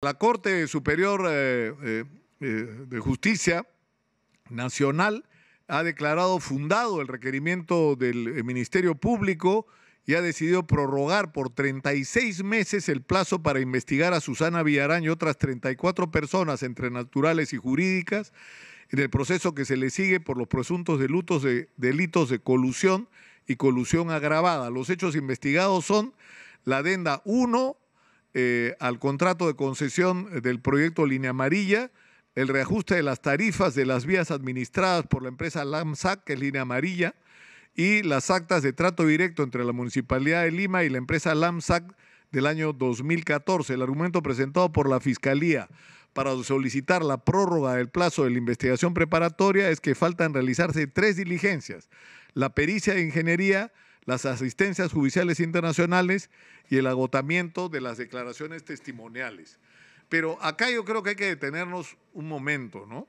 La Corte Superior eh, eh, eh, de Justicia Nacional ha declarado fundado el requerimiento del Ministerio Público y ha decidido prorrogar por 36 meses el plazo para investigar a Susana Villarán y otras 34 personas, entre naturales y jurídicas, en el proceso que se le sigue por los presuntos delitos de, delitos de colusión y colusión agravada. Los hechos investigados son la adenda 1, eh, al contrato de concesión del proyecto Línea Amarilla, el reajuste de las tarifas de las vías administradas por la empresa LAMSAC, que es Línea Amarilla, y las actas de trato directo entre la Municipalidad de Lima y la empresa LAMSAC del año 2014. El argumento presentado por la Fiscalía para solicitar la prórroga del plazo de la investigación preparatoria es que faltan realizarse tres diligencias. La pericia de ingeniería, las asistencias judiciales internacionales y el agotamiento de las declaraciones testimoniales. Pero acá yo creo que hay que detenernos un momento, ¿no?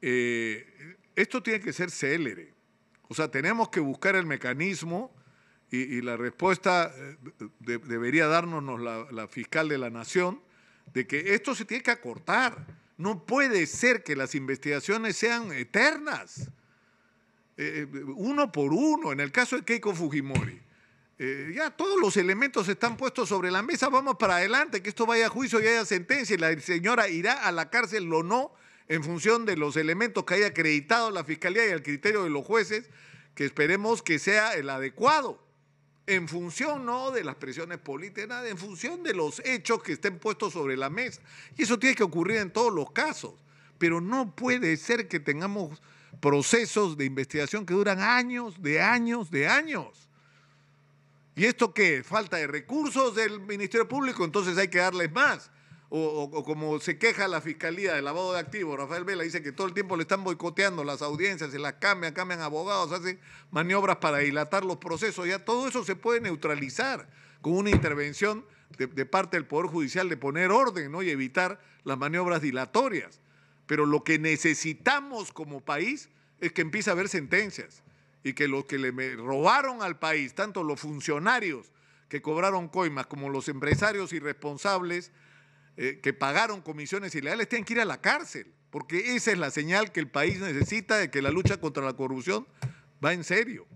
Eh, esto tiene que ser célere. O sea, tenemos que buscar el mecanismo y, la respuesta eh, debería darnos la fiscal de la nación de que esto se tiene que acortar. No puede ser que las investigaciones sean eternas. Eh, uno por uno, en el caso de Keiko Fujimori. Eh, ya todos los elementos están puestos sobre la mesa, vamos para adelante, que esto vaya a juicio y haya sentencia, y la señora irá a la cárcel o no, en función de los elementos que haya acreditado la fiscalía y al criterio de los jueces, que esperemos que sea el adecuado, en función no de las presiones políticas, en función de los hechos que estén puestos sobre la mesa. Y eso tiene que ocurrir en todos los casos, pero no puede ser que tengamos procesos de investigación que duran años, de años, de años. ¿Y esto qué? Falta de recursos del Ministerio Público, entonces hay que darles más. O, como se queja la Fiscalía del lavado de activos, Rafael Vela dice que todo el tiempo le están boicoteando las audiencias, se las cambian, cambian abogados, hacen maniobras para dilatar los procesos, ya todo eso se puede neutralizar con una intervención de, parte del Poder Judicial de poner orden ¿no? y evitar las maniobras dilatorias. Pero lo que necesitamos como país es que empiece a haber sentencias y que los que le robaron al país, tanto los funcionarios que cobraron coimas como los empresarios irresponsables eh, que pagaron comisiones ilegales, tienen que ir a la cárcel, porque esa es la señal que el país necesita de que la lucha contra la corrupción va en serio.